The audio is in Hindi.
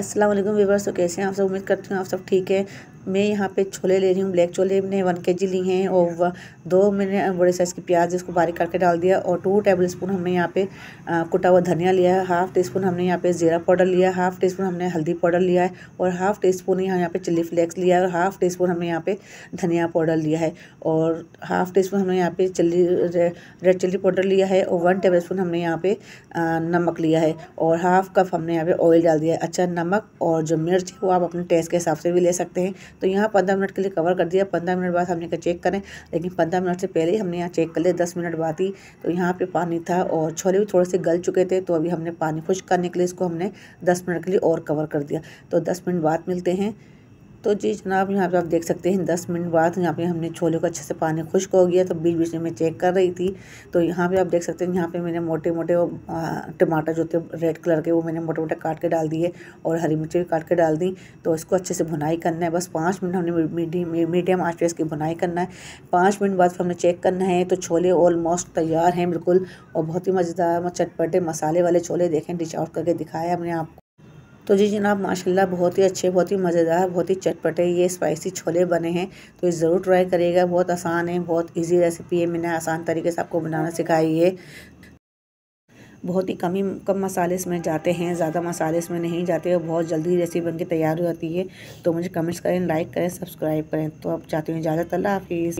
असलम वालेकुम वीवर्स तो कैसे हैं आप सब उम्मीद करती हूँ आप सब ठीक है मैं यहाँ पे छोले ले रही हूँ ब्लैक छोले मैंने वन के जी ली हैं और दो मैंने बड़े साइज़ की प्याज इसको बारीक करके डाल दिया और टू टेबल स्पून हमने यहाँ पे कुटा हुआ धनिया लिया है हाफ़ टी स्पून हमने यहाँ पे ज़ीरा पाउडर लिया है हाफ़ टी स्पून हमने हल्दी पाउडर लिया है और हाफ़ टी स्पून यहाँ यहाँ पे चिली फ्लेक्स लिया है और हाफ़ टी स्पून हमने यहाँ पे धनिया पाउडर लिया है और हाफ़ टी स्पून हमने यहाँ पे चिली रेड चिली पाउडर लिया है और वन टेबल स्पून हमने यहाँ पे नमक लिया है और हाफ़ कप हमने यहाँ पे ऑयल डाल दिया है अच्छा नमक और जो मिर्च है वो आप अपने टेस्ट के हिसाब से भी ले सकते हैं तो यहाँ पंद्रह मिनट के लिए कवर कर दिया पंद्रह मिनट बाद हमने कहा चेक करें लेकिन पंद्रह मिनट से पहले ही हमने यहाँ चेक कर लिया दस मिनट बाद ही तो यहाँ पर पानी था और छोले भी थोड़े से गल चुके थे तो अभी हमने पानी खुश करने के लिए इसको हमने दस मिनट के लिए और कवर कर दिया तो दस मिनट बाद मिलते हैं तो जी जनाब यहाँ पे आप देख सकते हैं दस मिनट बाद यहाँ पे हमने छोले को अच्छे से पानी खुश्क हो गया तो बीच बीच में मैं चेक कर रही थी तो यहाँ पे आप देख सकते हैं यहाँ पे मैंने मोटे मोटे टमाटर जो थे रेड कलर के वो मैंने मोटे मोटे काट के डाल दिए और हरी मिर्ची भी काट के डाल दी तो इसको अच्छे से भुनाई करना है बस पाँच मिनट हमने मीडियम मीडियम आँच पे इसकी भुनाई करना है पाँच मिनट बाद हमने चेक करना है तो छोले ऑलमोस्ट तैयार हैं बिल्कुल और बहुत ही मज़ेदार मतलब चटपटे मसाले वाले छोले देखें डिश आउट करके दिखाया हमने आपको तो जी जनाब माशाल्लाह बहुत ही अच्छे बहुत ही मज़ेदार बहुत ही चटपटे ये स्पाइसी छोले बने हैं तो ये ज़रूर ट्राई करिएगा बहुत आसान है बहुत इजी रेसिपी है मैंने आसान तरीके से आपको बनाना सिखाई है बहुत ही कम ही कम मसाले इसमें जाते हैं ज़्यादा मसाले इसमें नहीं जाते और बहुत जल्दी रेसिपी बन के तैयार हो जाती है तो मुझे कमेंट्स करें लाइक करें सब्सक्राइब करें तो आप चाहती हूँ इजाज़त अल्लाह हाफिज़